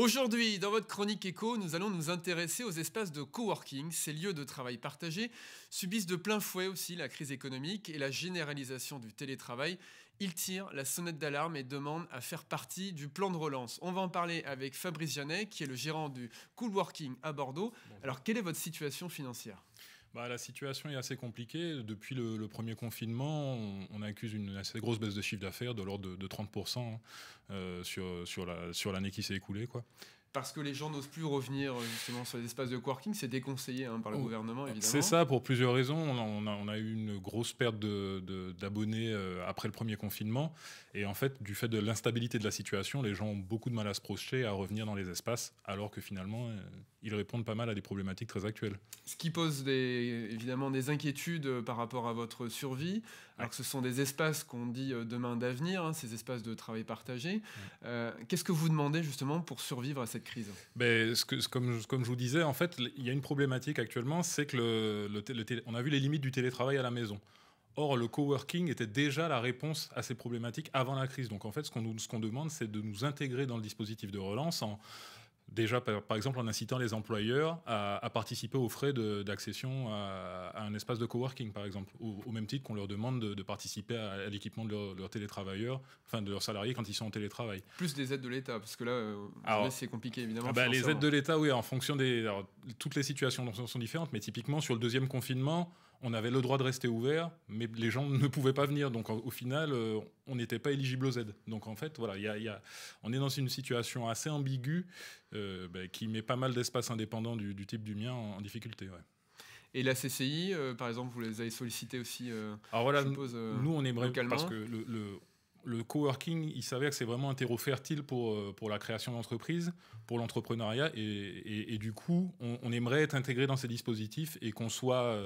Aujourd'hui, dans votre chronique écho, nous allons nous intéresser aux espaces de coworking. Ces lieux de travail partagés subissent de plein fouet aussi la crise économique et la généralisation du télétravail. Ils tirent la sonnette d'alarme et demandent à faire partie du plan de relance. On va en parler avec Fabrice Janet, qui est le gérant du Coolworking à Bordeaux. Alors, quelle est votre situation financière bah, la situation est assez compliquée. Depuis le, premier confinement, on, accuse une assez grosse baisse de chiffre d'affaires de l'ordre de, 30% hein, euh, sur, sur l'année qui s'est écoulée parce que les gens n'osent plus revenir euh, justement sur les espaces de quarking. c'est déconseillé hein, par le oh, gouvernement, évidemment. C'est ça, pour plusieurs raisons. On a, eu une grosse perte d'abonnés de, euh, après le premier confinement. Et en fait, du fait de l'instabilité de la situation, les gens ont beaucoup de mal à se projeter, à revenir dans les espaces, alors que finalement, euh, ils répondent pas mal à des problématiques très actuelles. Ce qui pose des, évidemment des inquiétudes par rapport à votre survie. Alors que ce sont des espaces qu'on dit euh, demain d'avenir, hein, ces espaces de travail partagé. Euh, qu'est-ce que vous demandez justement pour survivre à cette crise Mais ben, ce comme, comme, je vous disais, en fait, il y a une problématique actuellement, c'est que le, on a vu les limites du télétravail à la maison. Or, le coworking était déjà la réponse à ces problématiques avant la crise. Donc, en fait, ce qu'on ce demande, c'est de nous intégrer dans le dispositif de relance en, Déjà, par, exemple, en incitant les employeurs à, participer aux frais d'accession à, un espace de coworking, par exemple, au, même titre qu'on leur demande de, participer à, l'équipement de leurs télétravailleurs, enfin de leurs salariés quand ils sont en télétravail. Plus des aides de l'État, parce que là, euh, c'est compliqué, évidemment. Ah bah, les aides de l'État, oui, en fonction des. toutes les situations sont différentes, mais typiquement, sur le deuxième confinement, on avait le droit de rester ouvert, mais les gens ne pouvaient pas venir. Donc au final, euh, on n'était pas éligible aux aides. Donc en fait, voilà, on est dans une situation assez ambiguë euh, bah, qui met pas mal d'espaces indépendants du, type du mien en, difficulté. Et la CCI, euh, par exemple, vous les avez sollicités aussi euh, Alors voilà, nous on aimerait parce que le, le coworking, il s'avère que c'est vraiment un terreau fertile pour, pour la création d'entreprises, pour l'entrepreneuriat. Et, du coup, on, on aimerait être intégré dans ces dispositifs et qu'on soit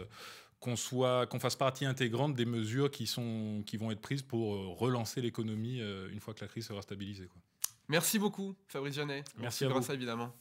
qu'on soit qu'on fasse partie intégrante des mesures qui sont qui vont être prises pour euh, relancer l'économie euh, une fois que la crise sera stabilisée quoi. Merci beaucoup Fabrice Janet. Merci, à vous. évidemment.